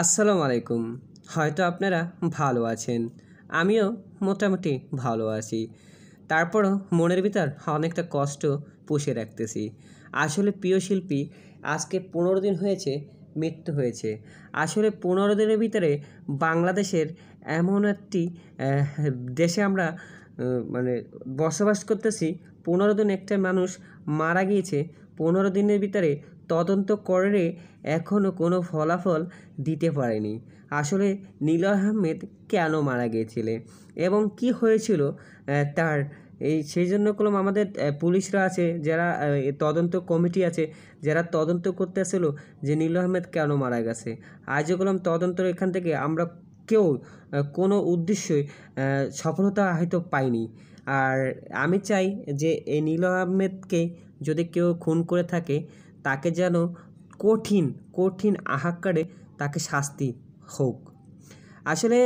আসসালামু আলাইকুম হয়তো আপনারা ভালো আছেন আমিও মোটামুটি ভালো আছি তারপরও মনের ভিতর অনেকটা কষ্ট পুষে রাখতেছি আসলে প্রিয় শিল্পী আজকে পনেরো দিন হয়েছে মৃত্যু হয়েছে আসলে পনেরো দিনের ভিতরে বাংলাদেশের এমন একটি দেশে আমরা মানে বসবাস করতেছি পনেরো দিন একটা মানুষ মারা গিয়েছে পনেরো দিনের ভিতরে তদন্ত করে এখনও কোনো ফলাফল দিতে পারেনি আসলে নীল আহমেদ কেন মারা গিয়েছিলেন এবং কি হয়েছিল তার এই সেই জন্য কোনো আমাদের পুলিশরা আছে যারা তদন্ত কমিটি আছে যারা তদন্ত করতে আসলো যে নীল আহমেদ কেন মারা গেছে আজও কলম তদন্তর এখান থেকে আমরা কেউ কোনো উদ্দেশ্যই সফলতা হয়তো পাইনি আর আমি চাই যে এই নীল আহমেদকে যদি কেউ খুন করে থাকে তাকে যেন কঠিন কঠিন আহাক্কারে তাকে শাস্তি হোক আসলে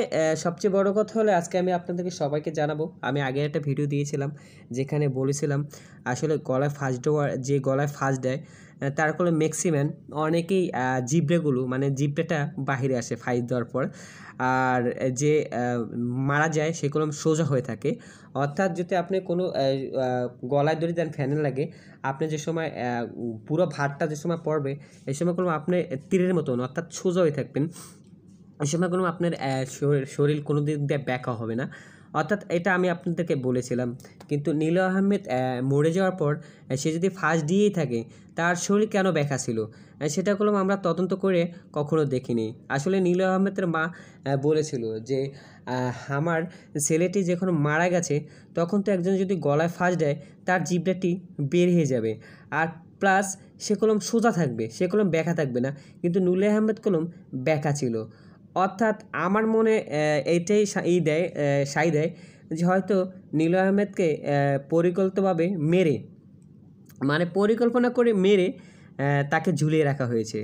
সবচেয়ে বড় কথা হলো আজকে আমি আপনাদেরকে সবাইকে জানাবো আমি আগে একটা ভিডিও দিয়েছিলাম যেখানে বলেছিলাম আসলে গলায় ফার্স্ট দেওয়ার যে গলায় ফার্স্ট দেয় তার ফলে ম্যাক্সিম্যান অনেকেই জিব্রেগুলো মানে জিব্রেটা বাহিরে আসে ফাইজ দেওয়ার পর আর যে মারা যায় সেগুলো সোজা হয়ে থাকে অর্থাৎ যদি আপনি কোনো গলায় দড়ি দেন ফ্যানে লাগে আপনি যে সময় পুরো ভাতটা যে সময় পড়বে এই সময় কোনো আপনি তীরের মতন অর্থাৎ সোজা হয়ে থাকবেন এই সময় কোনো আপনার শরীর কোনো দিক দিয়ে ব্যাকা হবে না অর্থাৎ এটা আমি আপনাদেরকে বলেছিলাম কিন্তু নীল আহমেদ মরে যাওয়ার পর সে যদি ফাঁস দিয়েই থাকে তার শরীর কেন ব্যাখা ছিল সেটা কলম আমরা তদন্ত করে কখনো দেখিনি আসলে নীল আহমেদের মা বলেছিল যে আমার ছেলেটি যখন মারা গেছে তখন তো একজন যদি গলায় ফাঁস দেয় তার জীবটাটি বের হয়ে যাবে আর প্লাস সে কলম সোজা থাকবে সে কলম ব্যাখা থাকবে না কিন্তু নুল আহমেদ কলম ব্যাখা ছিল অর্থাৎ আমার মনে এইটাই ই দেয় সাই দেয় যে হয়তো নীল আহমেদকে পরিকল্পিতভাবে মেরে মানে পরিকল্পনা করে মেরে তাকে ঝুলিয়ে রাখা হয়েছে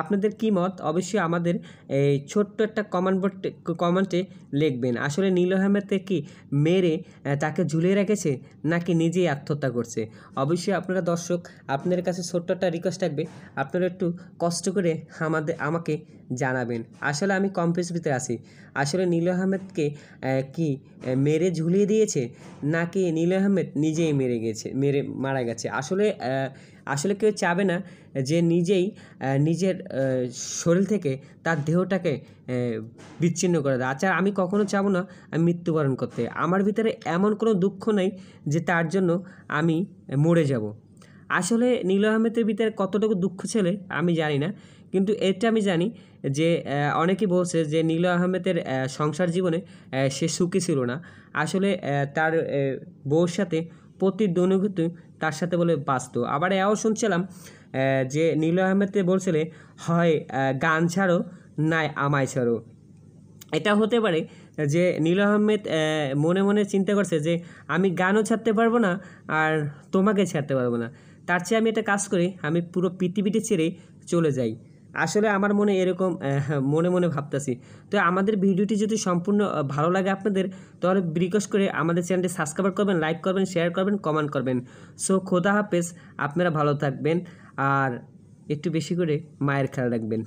আপনাদের কী মত অবশ্যই আমাদের এই ছোট্ট একটা কমেন্ট বোর্ড কমেন্টে লিখবেন আসলে নীল আহমেদকে কি মেরে তাকে ঝুলিয়ে রেখেছে নাকি নিজেই আত্মহত্যা করছে অবশ্যই আপনারা দর্শক আপনাদের কাছে ছোট্ট একটা রিকোয়েস্ট থাকবে আপনারা একটু কষ্ট করে আমাদের আমাকে জানাবেন আসলে আমি ভিতরে আসি আসলে নীল আহমেদকে কি মেরে ঝুলিয়ে দিয়েছে নাকি নীল আহমেদ নিজেই মেরে গেছে মেরে মারা গেছে আসলে আসলে কেউ চাবে না যে নিজেই নিজের শরীর থেকে তার দেহটাকে বিচ্ছিন্ন করে দেয় আচ্ছা আমি কখনো চাবো না আমি মৃত্যুবরণ করতে আমার ভিতরে এমন কোনো দুঃখ নেই যে তার জন্য আমি মরে যাব আসলে নীল আহমেদের ভিতরে কতটুকু দুঃখ ছেলে আমি জানি না কিন্তু এটা আমি জানি যে অনেকে বলছে যে নীল আহমেদের সংসার জীবনে সে সুখী ছিল না আসলে তার বউর সাথে প্রতিদ্বন্দ্বিত তার সাথে বলে বাঁচত আবার এও শুনছিলাম যে নীল আহমেদকে বলছিলে হয় গান ছাড়ো নাই আমায় ছাড়ো এটা হতে পারে যে নীল আহমেদ মনে মনে চিন্তা করছে যে আমি গানও ছাড়তে পারবো না আর তোমাকে ছাড়তে পারবো না তার চেয়ে আমি একটা কাজ করি আমি পুরো পৃথিবীটি ছেড়ে চলে যাই আসলে আমার মনে এরকম মনে মনে ভাবতেছি তো আমাদের ভিডিওটি যদি সম্পূর্ণ ভালো লাগে আপনাদের তাহলে রিকোয়েস্ট করে আমাদের চ্যানেলটি সাবস্ক্রাইব করবেন লাইক করবেন শেয়ার করবেন কমেন্ট করবেন সো খোদা হাফেজ আপনারা ভালো থাকবেন আর একটু বেশি করে মায়ের খেয়াল রাখবেন